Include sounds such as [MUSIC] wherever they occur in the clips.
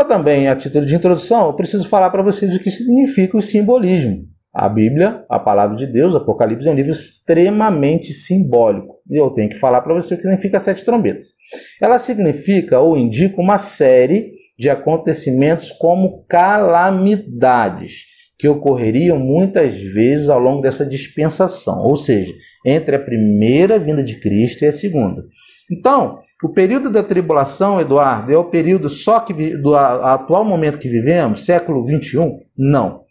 Desculpa também, a título de introdução, eu preciso falar para vocês o que significa o simbolismo. A Bíblia, a palavra de Deus, Apocalipse, é um livro extremamente simbólico. E eu tenho que falar para você o que significa sete trombetas. Ela significa ou indica uma série de acontecimentos como calamidades que ocorreriam muitas vezes ao longo dessa dispensação, ou seja, entre a primeira vinda de Cristo e a segunda. Então, o período da tribulação, Eduardo, é o período só que do atual momento que vivemos, século 21? Não.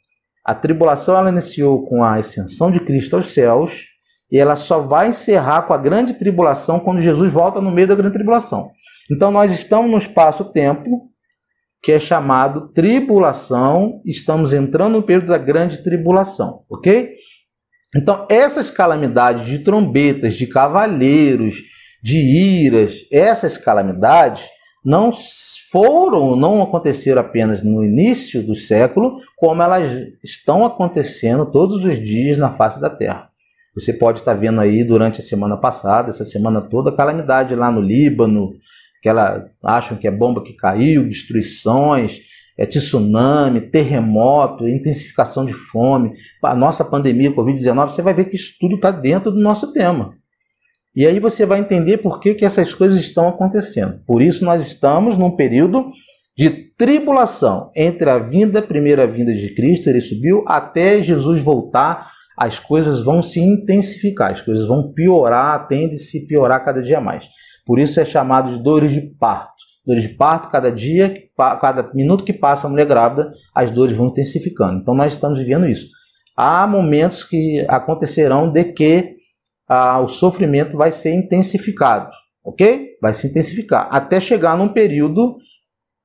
A tribulação ela iniciou com a ascensão de Cristo aos céus e ela só vai encerrar com a grande tribulação quando Jesus volta no meio da grande tribulação. Então nós estamos no espaço-tempo que é chamado tribulação, estamos entrando no período da grande tribulação, OK? Então essas calamidades de trombetas, de cavaleiros, de iras, essas calamidades não foram, não aconteceram apenas no início do século, como elas estão acontecendo todos os dias na face da Terra. Você pode estar vendo aí durante a semana passada, essa semana toda, calamidade lá no Líbano, que ela acham que é bomba que caiu, destruições, é tsunami, terremoto, intensificação de fome, a nossa pandemia Covid-19, você vai ver que isso tudo está dentro do nosso tema. E aí você vai entender por que, que essas coisas estão acontecendo. Por isso nós estamos num período de tribulação entre a vinda, primeira vinda de Cristo, ele subiu, até Jesus voltar, as coisas vão se intensificar, as coisas vão piorar, tende-se piorar cada dia mais. Por isso é chamado de dores de parto. Dores de parto, cada dia, cada minuto que passa a mulher grávida, as dores vão intensificando. Então nós estamos vivendo isso. Há momentos que acontecerão de que ah, o sofrimento vai ser intensificado, ok? Vai se intensificar até chegar num período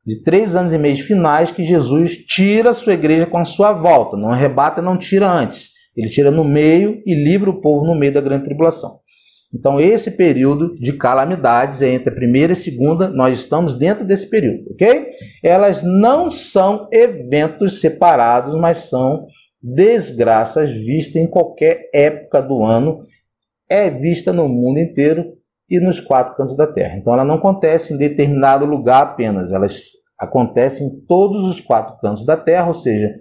de três anos e meio de finais que Jesus tira a sua igreja com a sua volta. Não arrebata, não tira antes. Ele tira no meio e livra o povo no meio da grande tribulação. Então, esse período de calamidades é entre a primeira e a segunda, nós estamos dentro desse período, ok? Elas não são eventos separados, mas são desgraças vistas em qualquer época do ano é vista no mundo inteiro e nos quatro cantos da Terra. Então ela não acontece em determinado lugar apenas, elas acontecem em todos os quatro cantos da Terra, ou seja,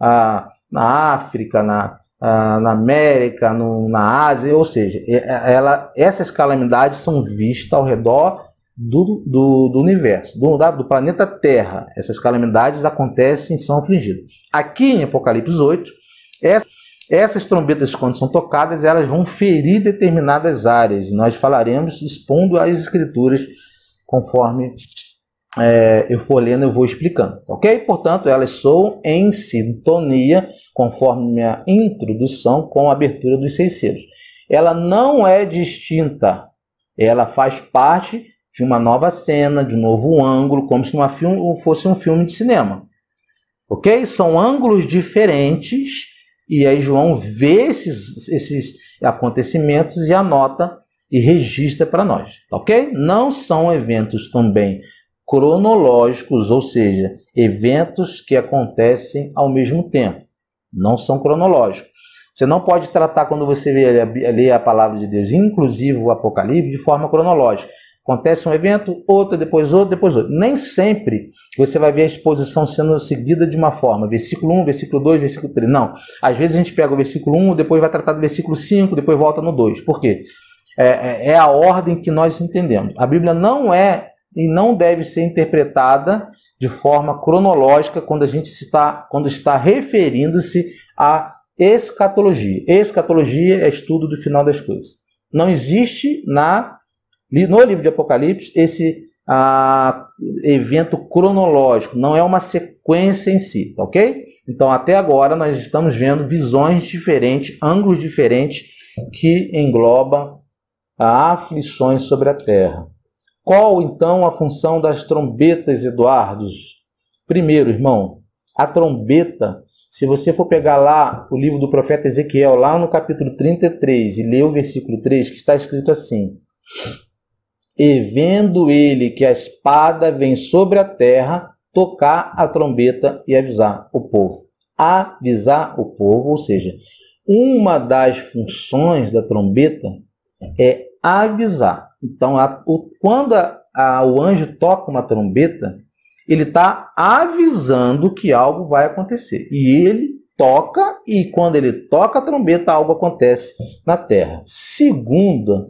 na África, na, na América, no, na Ásia, ou seja, ela, essas calamidades são vistas ao redor do, do, do universo, do, do planeta Terra. Essas calamidades acontecem e são afligidas. Aqui em Apocalipse 8, essa essas trombetas, quando são tocadas, elas vão ferir determinadas áreas. Nós falaremos expondo as escrituras conforme é, eu for lendo, eu vou explicando, ok? Portanto, elas são em sintonia, conforme minha introdução, com a abertura dos seis selos. Ela não é distinta, ela faz parte de uma nova cena, de um novo ângulo, como se uma filme, fosse um filme de cinema, ok? São ângulos diferentes e aí João vê esses, esses acontecimentos e anota e registra para nós, tá ok? Não são eventos também cronológicos, ou seja, eventos que acontecem ao mesmo tempo. Não são cronológicos. Você não pode tratar quando você lê, lê a palavra de Deus, inclusive o Apocalipse, de forma cronológica. Acontece um evento, outro, depois outro, depois outro. Nem sempre você vai ver a exposição sendo seguida de uma forma. Versículo 1, versículo 2, versículo 3. Não. Às vezes a gente pega o versículo 1, depois vai tratar do versículo 5, depois volta no 2. Por quê? É, é, é a ordem que nós entendemos. A Bíblia não é e não deve ser interpretada de forma cronológica quando a gente está, quando está referindo-se à escatologia. Escatologia é estudo do final das coisas. Não existe na no livro de Apocalipse, esse ah, evento cronológico não é uma sequência em si, ok? Então, até agora, nós estamos vendo visões diferentes, ângulos diferentes que englobam aflições sobre a terra. Qual então a função das trombetas, Eduardos? Primeiro, irmão, a trombeta, se você for pegar lá o livro do profeta Ezequiel, lá no capítulo 33, e ler o versículo 3, que está escrito assim: e vendo ele que a espada vem sobre a terra, tocar a trombeta e avisar o povo. Avisar o povo, ou seja, uma das funções da trombeta é avisar. Então, a, o, quando a, a, o anjo toca uma trombeta, ele está avisando que algo vai acontecer. E ele toca e quando ele toca a trombeta, algo acontece na terra. Segunda,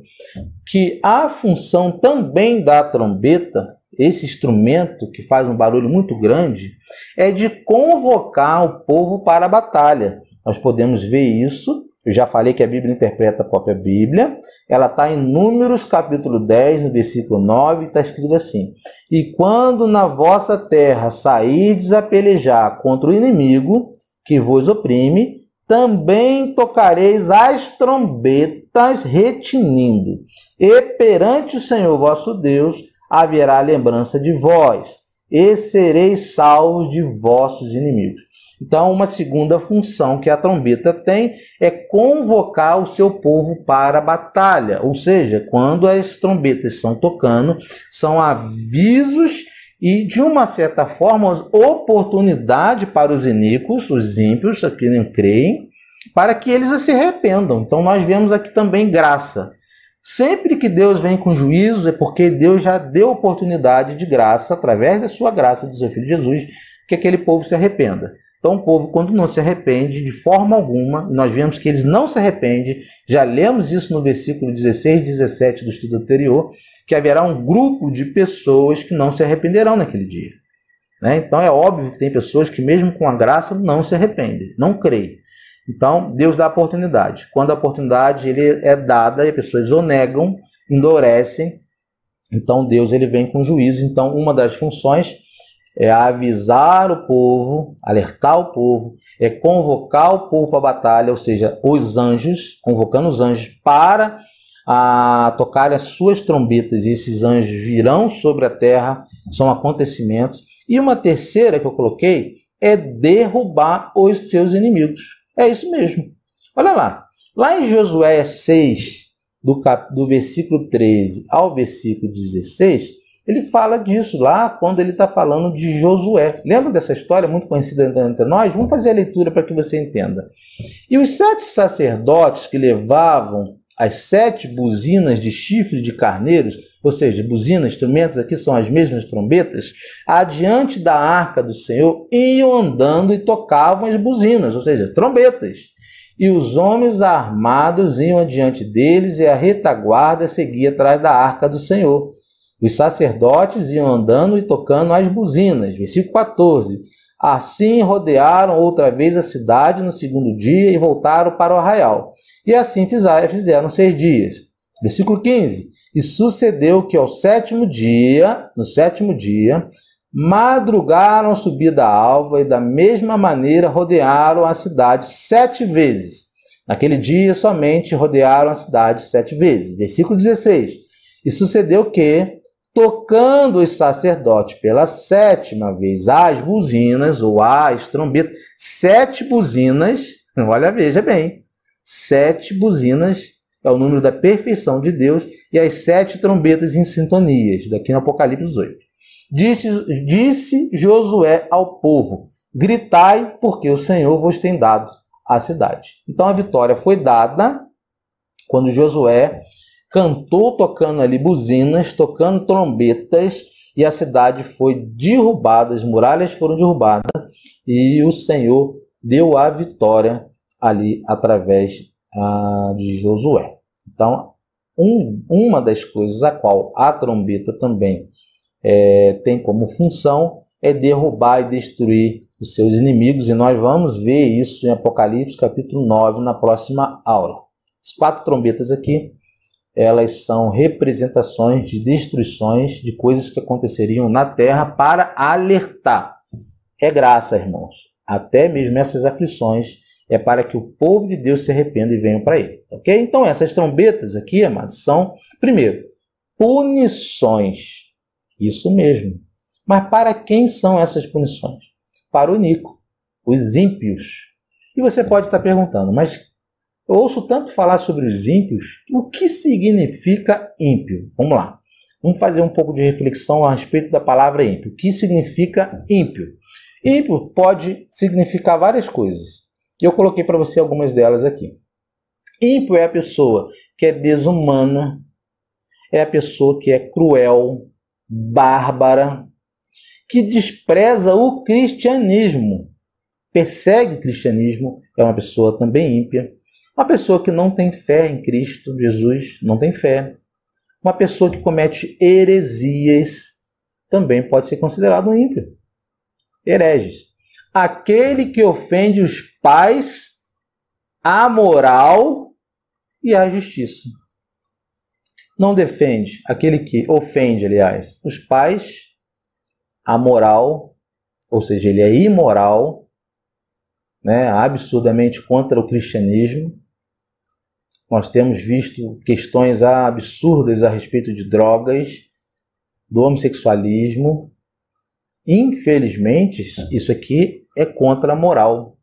que a função também da trombeta, esse instrumento que faz um barulho muito grande, é de convocar o povo para a batalha. Nós podemos ver isso. Eu já falei que a Bíblia interpreta a própria Bíblia. Ela está em Números capítulo 10, no versículo 9, está escrito assim: E quando na vossa terra sairdes a pelejar contra o inimigo, que vos oprime, também tocareis as trombetas retinindo, e perante o Senhor vosso Deus haverá lembrança de vós, e sereis salvos de vossos inimigos. Então, uma segunda função que a trombeta tem é convocar o seu povo para a batalha. Ou seja, quando as trombetas estão tocando, são avisos e, de uma certa forma, oportunidade para os iníquos, os ímpios, que não creem, para que eles se arrependam. Então, nós vemos aqui também graça. Sempre que Deus vem com juízo, é porque Deus já deu oportunidade de graça, através da sua graça, do seu Filho Jesus, que aquele povo se arrependa. Então, o povo, quando não se arrepende de forma alguma, nós vemos que eles não se arrependem, já lemos isso no versículo 16 e 17 do estudo anterior, que haverá um grupo de pessoas que não se arrependerão naquele dia. Né? Então é óbvio que tem pessoas que, mesmo com a graça, não se arrependem, não creem. Então Deus dá a oportunidade. Quando a oportunidade ele é dada, as pessoas negam, endurecem. Então Deus ele vem com juízo. Então uma das funções é avisar o povo, alertar o povo, é convocar o povo para a batalha, ou seja, os anjos, convocando os anjos para a tocarem as suas trombetas e esses anjos virão sobre a terra, são acontecimentos. E uma terceira que eu coloquei é derrubar os seus inimigos. É isso mesmo. Olha lá. Lá em Josué 6, do, cap... do versículo 13 ao versículo 16, ele fala disso lá quando ele está falando de Josué. Lembra dessa história muito conhecida entre nós? Vamos fazer a leitura para que você entenda. E os sete sacerdotes que levavam as sete buzinas de chifre de carneiros, ou seja, buzinas, instrumentos aqui são as mesmas trombetas, adiante da arca do Senhor iam andando e tocavam as buzinas, ou seja, trombetas. E os homens armados iam adiante deles e a retaguarda seguia atrás da arca do Senhor. Os sacerdotes iam andando e tocando as buzinas. Versículo 14. Assim rodearam outra vez a cidade no segundo dia e voltaram para o arraial. E assim fizeram seis dias. Versículo 15. E sucedeu que ao sétimo dia, no sétimo dia, madrugaram subida alva e da mesma maneira rodearam a cidade sete vezes. Naquele dia somente rodearam a cidade sete vezes. Versículo 16. E sucedeu que tocando os sacerdotes pela sétima vez as buzinas ou as trombetas, sete buzinas, [LAUGHS] olha, veja bem, sete buzinas é o número da perfeição de Deus e as sete trombetas em sintonias, daqui no Apocalipse 8. Disse, disse Josué ao povo: Gritai, porque o Senhor vos tem dado a cidade. Então a vitória foi dada quando Josué cantou tocando ali buzinas, tocando trombetas, e a cidade foi derrubada, as muralhas foram derrubadas, e o Senhor deu a vitória ali através ah, de Josué. Então, um, uma das coisas a qual a trombeta também é, tem como função é derrubar e destruir os seus inimigos, e nós vamos ver isso em Apocalipse capítulo 9 na próxima aula. As quatro trombetas aqui elas são representações de destruições de coisas que aconteceriam na terra para alertar. É graça, irmãos. Até mesmo essas aflições é para que o povo de Deus se arrependa e venha para ele. Ok? Então, essas trombetas aqui, amados, são, primeiro, punições. Isso mesmo. Mas para quem são essas punições? Para o Nico, os ímpios. E você pode estar perguntando, mas eu ouço tanto falar sobre os ímpios. O que significa ímpio? Vamos lá. Vamos fazer um pouco de reflexão a respeito da palavra ímpio. O que significa ímpio? Ímpio pode significar várias coisas. Eu coloquei para você algumas delas aqui. Ímpio é a pessoa que é desumana, é a pessoa que é cruel, bárbara, que despreza o cristianismo persegue o cristianismo, é uma pessoa também ímpia. Uma pessoa que não tem fé em Cristo, Jesus, não tem fé. Uma pessoa que comete heresias também pode ser considerado um ímpio. Hereges. Aquele que ofende os pais, a moral e a justiça. Não defende aquele que ofende, aliás, os pais, a moral, ou seja, ele é imoral né, absurdamente contra o cristianismo. Nós temos visto questões absurdas a respeito de drogas, do homossexualismo. Infelizmente, isso aqui é contra a moral,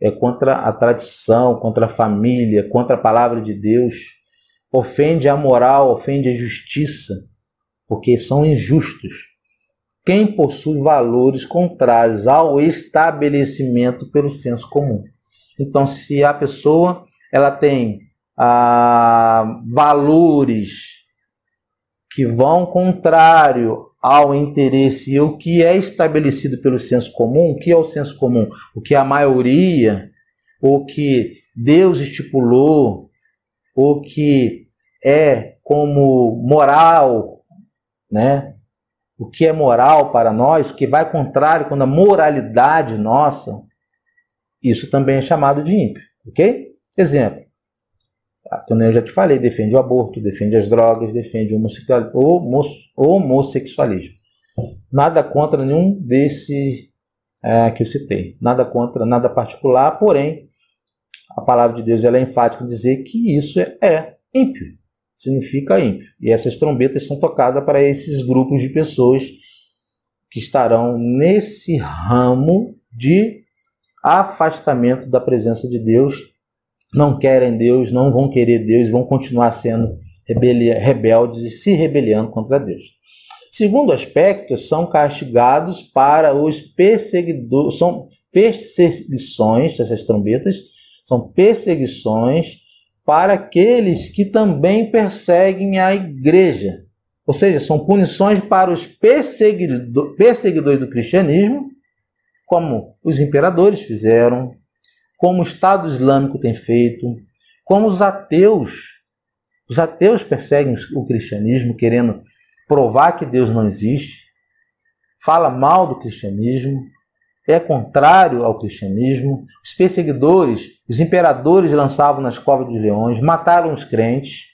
é contra a tradição, contra a família, contra a palavra de Deus. Ofende a moral, ofende a justiça, porque são injustos quem possui valores contrários ao estabelecimento pelo senso comum. Então, se a pessoa ela tem ah, valores que vão contrário ao interesse e o que é estabelecido pelo senso comum, o que é o senso comum? O que a maioria, o que Deus estipulou, o que é como moral, né? o que é moral para nós, o que vai contrário com a moralidade nossa, isso também é chamado de ímpio, ok? Exemplo, como ah, eu já te falei, defende o aborto, defende as drogas, defende o homossexualismo. Nada contra nenhum desse é, que eu citei, nada contra, nada particular, porém, a palavra de Deus ela é enfática em dizer que isso é, é ímpio significa ímpio. E essas trombetas são tocadas para esses grupos de pessoas que estarão nesse ramo de afastamento da presença de Deus, não querem Deus, não vão querer Deus, vão continuar sendo rebeldes e se rebeliando contra Deus. Segundo aspecto, são castigados para os perseguidores, são perseguições, essas trombetas, são perseguições para aqueles que também perseguem a igreja. Ou seja, são punições para os perseguidores do cristianismo, como os imperadores fizeram, como o Estado Islâmico tem feito, como os ateus. Os ateus perseguem o cristianismo, querendo provar que Deus não existe, fala mal do cristianismo, é contrário ao cristianismo. Os perseguidores, os imperadores lançavam nas covas dos leões, mataram os crentes.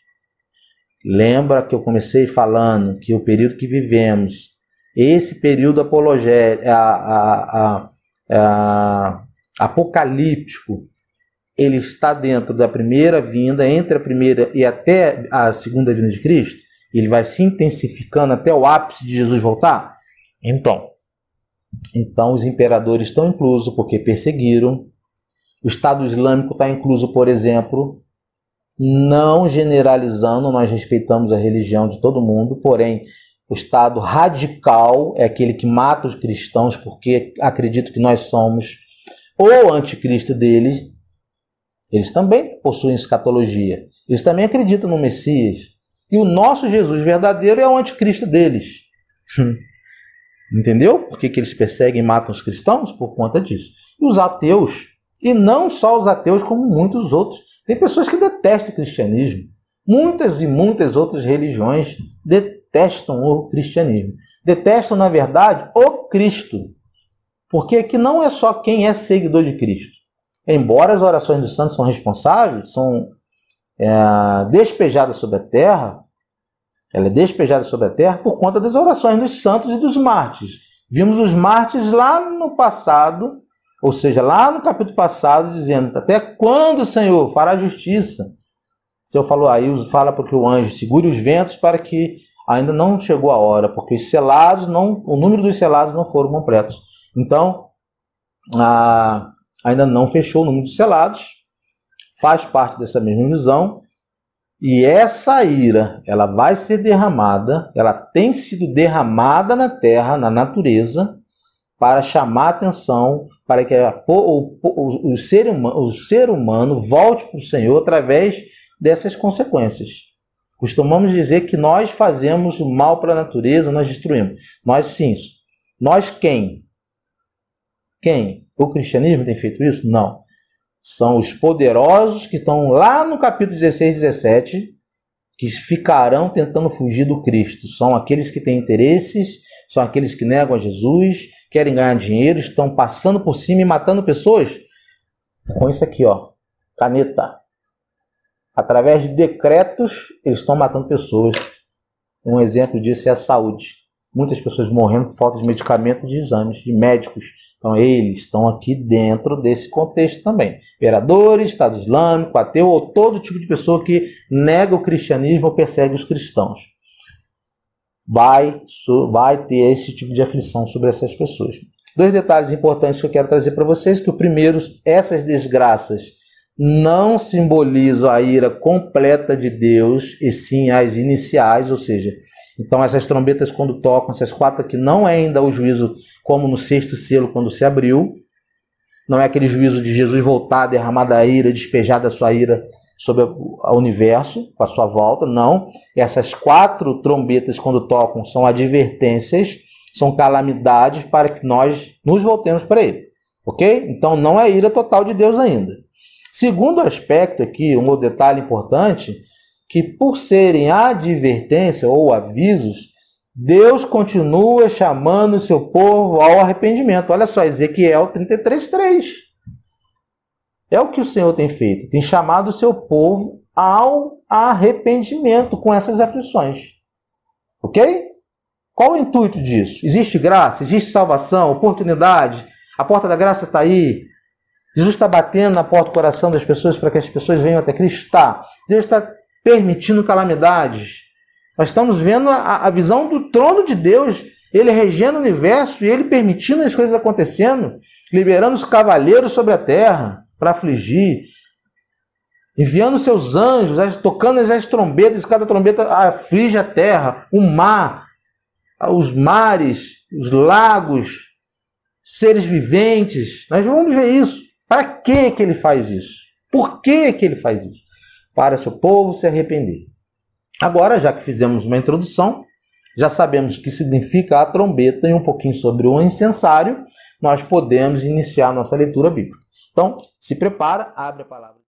Lembra que eu comecei falando que o período que vivemos, esse período a, a, a, apocalíptico, ele está dentro da primeira vinda, entre a primeira e até a segunda vinda de Cristo? Ele vai se intensificando até o ápice de Jesus voltar? Então, então, os imperadores estão incluídos porque perseguiram. O Estado Islâmico está incluso, por exemplo, não generalizando, nós respeitamos a religião de todo mundo, porém, o Estado radical é aquele que mata os cristãos porque acredito que nós somos o anticristo deles. Eles também possuem escatologia. Eles também acreditam no Messias. E o nosso Jesus verdadeiro é o anticristo deles. [LAUGHS] Entendeu? Por que, que eles perseguem e matam os cristãos? Por conta disso. E os ateus, e não só os ateus, como muitos outros. Tem pessoas que detestam o cristianismo. Muitas e muitas outras religiões detestam o cristianismo. Detestam, na verdade, o Cristo. Porque aqui não é só quem é seguidor de Cristo. Embora as orações dos santos são responsáveis, são é, despejadas sobre a terra, ela é despejada sobre a terra por conta das orações dos santos e dos mártires. Vimos os mártires lá no passado, ou seja, lá no capítulo passado, dizendo: Até quando, o Senhor, fará justiça? O Senhor falou aí, fala porque o anjo segure os ventos para que ainda não chegou a hora, porque os selados não, o número dos selados não foram completos. Então, a, ainda não fechou o número dos selados, faz parte dessa mesma visão. E essa ira, ela vai ser derramada, ela tem sido derramada na terra, na natureza, para chamar atenção, para que a, o, o, o, ser, o ser humano volte para o Senhor através dessas consequências. Costumamos dizer que nós fazemos o mal para a natureza, nós destruímos. Nós sim. Nós quem? Quem? O cristianismo tem feito isso? Não. São os poderosos que estão lá no capítulo 16, 17, que ficarão tentando fugir do Cristo. São aqueles que têm interesses, são aqueles que negam a Jesus, querem ganhar dinheiro, estão passando por cima e matando pessoas. Com isso aqui, ó, caneta. Através de decretos, eles estão matando pessoas. Um exemplo disso é a saúde muitas pessoas morrendo por falta de medicamento de exames de médicos. Então, eles estão aqui dentro desse contexto também. Imperadores, Estado Islâmico, ateu ou todo tipo de pessoa que nega o cristianismo ou persegue os cristãos. Vai, vai ter esse tipo de aflição sobre essas pessoas. Dois detalhes importantes que eu quero trazer para vocês, que o primeiro, essas desgraças não simbolizam a ira completa de Deus, e sim as iniciais, ou seja, então essas trombetas quando tocam, essas quatro aqui, não é ainda o juízo como no sexto selo quando se abriu, não é aquele juízo de Jesus voltar, derramar da ira, despejar da sua ira sobre o universo, com a sua volta, não. Essas quatro trombetas quando tocam são advertências, são calamidades para que nós nos voltemos para ele, ok? Então não é ira total de Deus ainda. Segundo aspecto aqui, um detalhe importante, que, por serem advertência ou avisos, Deus continua chamando seu povo ao arrependimento. Olha só, Ezequiel 33,3. É o que o Senhor tem feito, tem chamado o seu povo ao arrependimento com essas aflições. Ok? Qual o intuito disso? Existe graça, existe salvação, oportunidade, a porta da graça está aí, Jesus está batendo na porta do coração das pessoas para que as pessoas venham até Cristo. Está. Deus está permitindo calamidades. Nós estamos vendo a, a visão do trono de Deus, ele regendo o universo e ele permitindo as coisas acontecendo, liberando os cavaleiros sobre a terra para afligir, enviando seus anjos, as, tocando as, as trombetas, cada trombeta aflige a terra, o mar, os mares, os lagos, seres viventes. Nós vamos ver isso. Para que que ele faz isso? Por que que ele faz isso? para seu povo se arrepender. Agora, já que fizemos uma introdução, já sabemos o que significa a trombeta e um pouquinho sobre o incensário, nós podemos iniciar nossa leitura bíblica. Então, se prepara, abre a palavra.